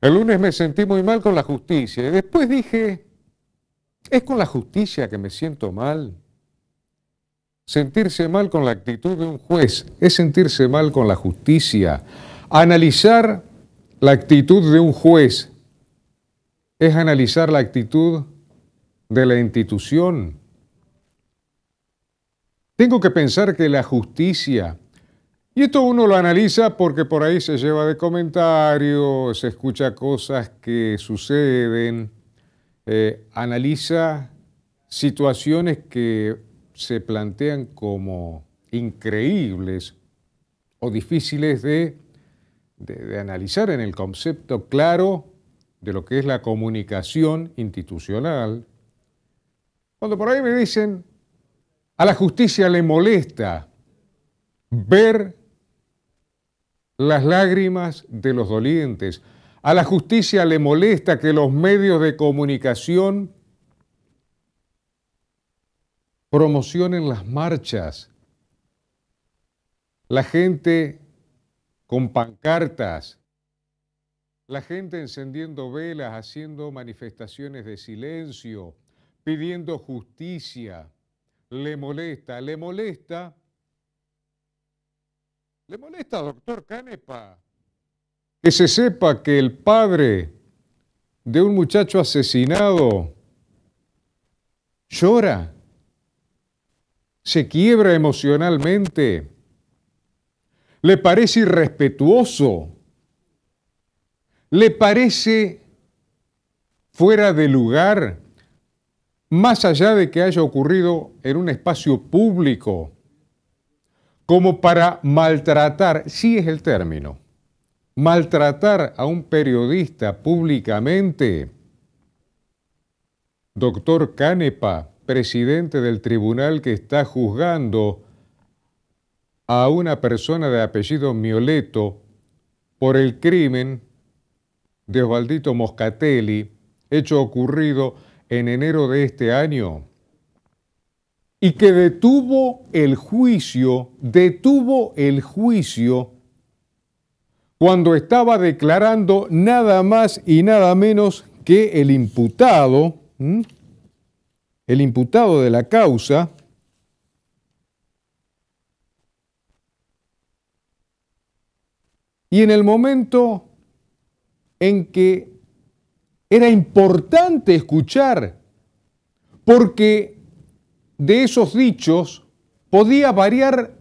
El lunes me sentí muy mal con la justicia y después dije, ¿es con la justicia que me siento mal? Sentirse mal con la actitud de un juez es sentirse mal con la justicia. Analizar la actitud de un juez es analizar la actitud de la institución. Tengo que pensar que la justicia y esto uno lo analiza porque por ahí se lleva de comentarios, se escucha cosas que suceden, eh, analiza situaciones que se plantean como increíbles o difíciles de analizar en el concepto claro de lo que es la comunicación institucional. Cuando por ahí me dicen, a la justicia le molesta ver las lágrimas de los dolientes. A la justicia le molesta que los medios de comunicación promocionen las marchas. La gente con pancartas, la gente encendiendo velas, haciendo manifestaciones de silencio, pidiendo justicia. Le molesta, le molesta ¿Le molesta, doctor Canepa, que se sepa que el padre de un muchacho asesinado llora, se quiebra emocionalmente, le parece irrespetuoso, le parece fuera de lugar, más allá de que haya ocurrido en un espacio público? como para maltratar, sí es el término, maltratar a un periodista públicamente. Doctor Canepa, presidente del tribunal que está juzgando a una persona de apellido Mioleto por el crimen de Osvaldito Moscatelli, hecho ocurrido en enero de este año y que detuvo el juicio, detuvo el juicio cuando estaba declarando nada más y nada menos que el imputado, el imputado de la causa, y en el momento en que era importante escuchar, porque de esos dichos podía variar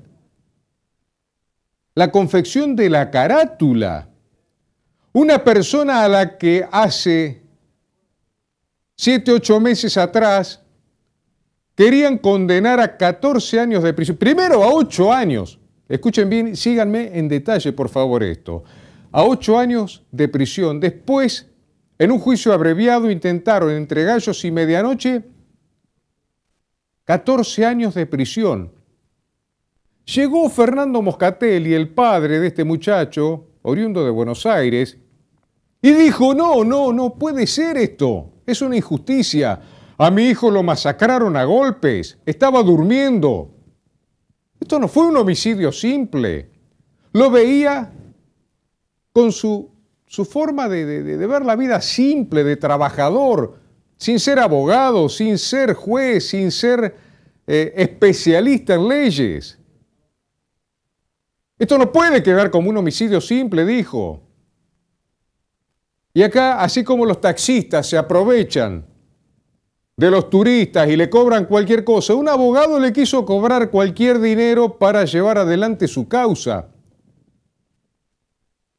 la confección de la carátula. Una persona a la que hace siete, ocho meses atrás querían condenar a 14 años de prisión, primero a 8 años. Escuchen bien, síganme en detalle, por favor, esto. A 8 años de prisión. Después, en un juicio abreviado, intentaron entre gallos y medianoche 14 años de prisión. Llegó Fernando Moscatelli, el padre de este muchacho, oriundo de Buenos Aires, y dijo, no, no, no puede ser esto, es una injusticia. A mi hijo lo masacraron a golpes, estaba durmiendo. Esto no fue un homicidio simple. Lo veía con su, forma de ver la vida simple, de trabajador, sin ser abogado, sin ser juez, sin ser eh, especialista en leyes. Esto no puede quedar como un homicidio simple, dijo. Y acá, así como los taxistas se aprovechan de los turistas y le cobran cualquier cosa, un abogado le quiso cobrar cualquier dinero para llevar adelante su causa.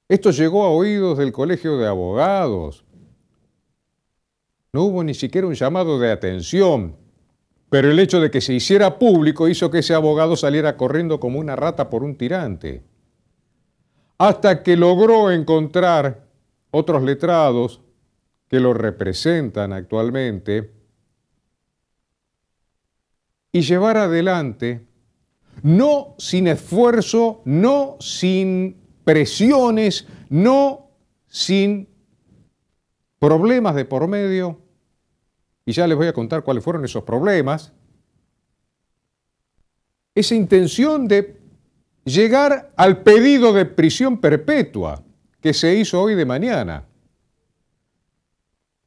Esto llegó a oídos del Colegio de Abogados, no hubo ni siquiera un llamado de atención, pero el hecho de que se hiciera público hizo que ese abogado saliera corriendo como una rata por un tirante. Hasta que logró encontrar otros letrados que lo representan actualmente y llevar adelante, no sin esfuerzo, no sin presiones, no sin problemas de por medio, y ya les voy a contar cuáles fueron esos problemas, esa intención de llegar al pedido de prisión perpetua que se hizo hoy de mañana.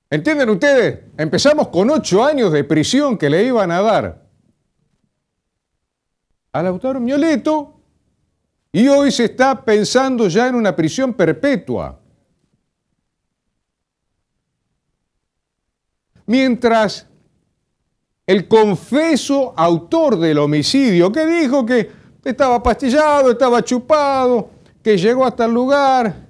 ¿Entienden ustedes? Empezamos con ocho años de prisión que le iban a dar al autor Mioleto y hoy se está pensando ya en una prisión perpetua. mientras el confeso autor del homicidio, que dijo que estaba pastillado, estaba chupado, que llegó hasta el lugar,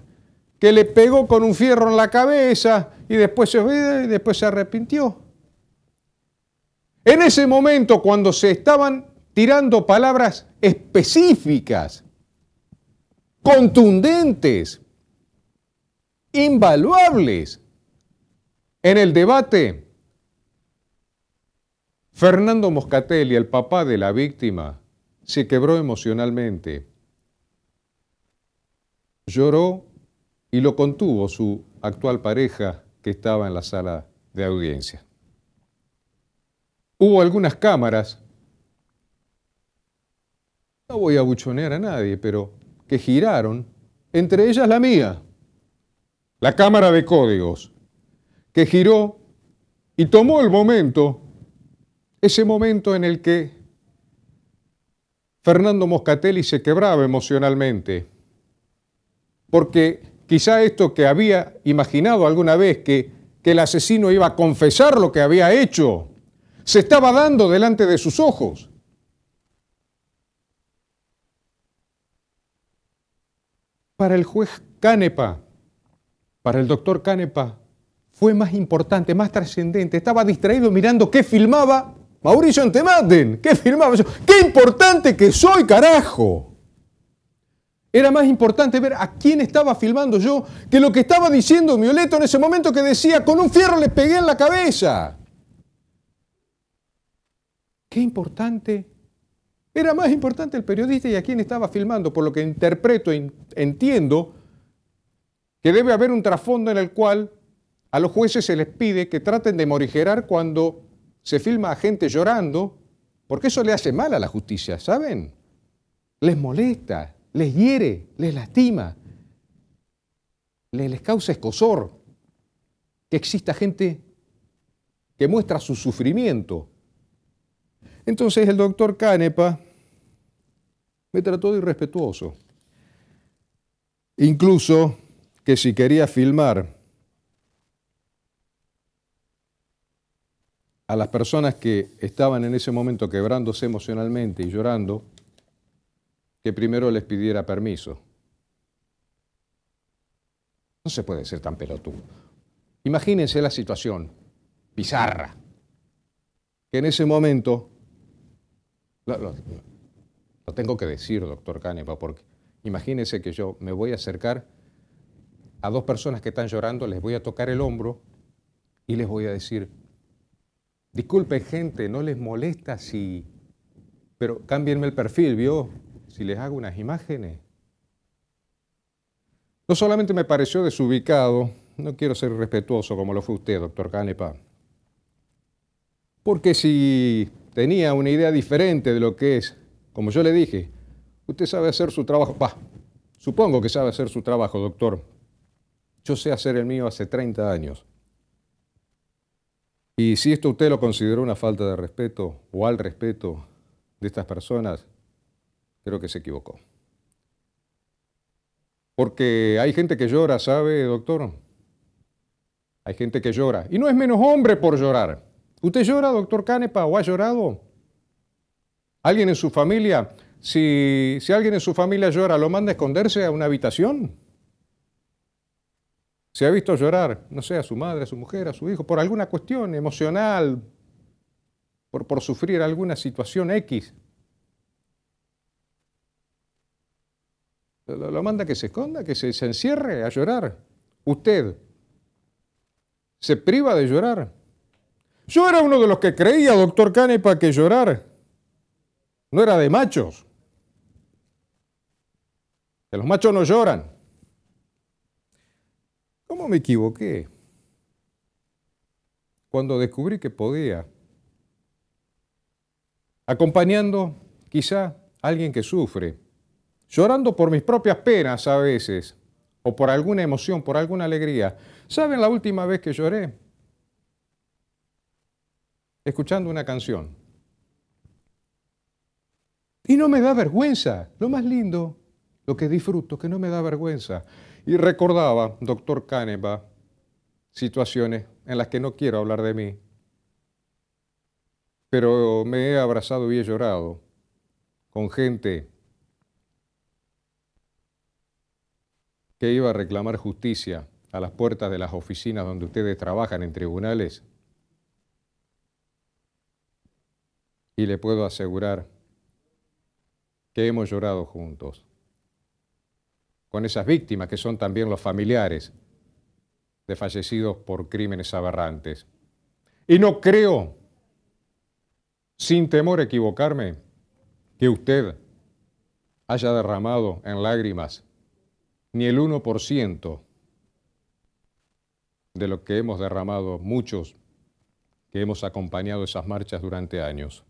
que le pegó con un fierro en la cabeza y después se, y después se arrepintió. En ese momento, cuando se estaban tirando palabras específicas, contundentes, invaluables en el debate, Fernando Moscatelli, el papá de la víctima, se quebró emocionalmente. Lloró y lo contuvo su actual pareja que estaba en la sala de audiencia. Hubo algunas cámaras, no voy a buchonear a nadie, pero que giraron, entre ellas la mía, la cámara de códigos, que giró y tomó el momento ese momento en el que Fernando Moscatelli se quebraba emocionalmente, porque quizá esto que había imaginado alguna vez, que, el asesino iba a confesar lo que había hecho, se estaba dando delante de sus ojos. Para el juez Canepa, para el doctor Canepa, fue más importante, más trascendente. Estaba distraído mirando qué filmaba Mauricio antemanden, ¿qué filmaba yo? ¡Qué importante que soy, carajo! Era más importante ver a quién estaba filmando yo que lo que estaba diciendo Mioleto en ese momento que decía, con un fierro le pegué en la cabeza. Qué importante. Era más importante el periodista y a quién estaba filmando, por lo que interpreto entiendo que debe haber un trasfondo en el cual a los jueces se les pide que traten de morigerar cuando se filma a gente llorando, porque eso le hace mal a la justicia, ¿saben? Les molesta, les hiere, les lastima, les, les causa escosor que exista gente que muestra su sufrimiento. Entonces el doctor Canepa me trató de irrespetuoso. Incluso que si quería filmar a las personas que estaban en ese momento quebrándose emocionalmente y llorando, que primero les pidiera permiso. No se puede ser tan pelotudo. Imagínense la situación bizarra, que en ese momento, lo, tengo que decir, doctor Canepa, porque imagínense que yo me voy a acercar a dos personas que están llorando, les voy a tocar el hombro y les voy a decir, Disculpen, gente, no les molesta si. Pero cámbienme el perfil, ¿vio? Si les hago unas imágenes. No solamente me pareció desubicado, no quiero ser respetuoso como lo fue usted, doctor Canepa. Porque si tenía una idea diferente de lo que es, como yo le dije, usted sabe hacer su trabajo. supongo que sabe hacer su trabajo, doctor. Yo sé hacer el mío hace 30 años. Y si esto usted lo consideró una falta de respeto o al respeto de estas personas, creo que se equivocó. Porque hay gente que llora, ¿sabe, doctor? Hay gente que llora. Y no es menos hombre por llorar. ¿Usted llora, doctor Canepa, o ha llorado? ¿Alguien en su familia? Si, si alguien en su familia llora, ¿lo manda a esconderse a una habitación? se ha visto llorar, no sé, a su madre, a su mujer, a su hijo, por alguna cuestión emocional, por, por sufrir alguna situación X. Lo, manda que se esconda, que se, encierre a llorar. Usted se priva de llorar. Yo era uno de los que creía, doctor Canepa, que llorar no era de machos. Que los machos no lloran. ¿Cómo me equivoqué? Cuando descubrí que podía. Acompañando quizá a alguien que sufre, llorando por mis propias penas a veces, o por alguna emoción, por alguna alegría. ¿Saben la última vez que lloré? Escuchando una canción. Y no me da vergüenza, lo más lindo, lo que disfruto, que no me da vergüenza. Y recordaba, doctor Caneva, situaciones en las que no quiero hablar de mí, pero me he abrazado y he llorado con gente que iba a reclamar justicia a las puertas de las oficinas donde ustedes trabajan en tribunales. Y le puedo asegurar que hemos llorado juntos con esas víctimas, que son también los familiares de fallecidos por crímenes aberrantes. Y no creo, sin temor a equivocarme, que usted haya derramado en lágrimas ni el 1% de lo que hemos derramado muchos que hemos acompañado esas marchas durante años.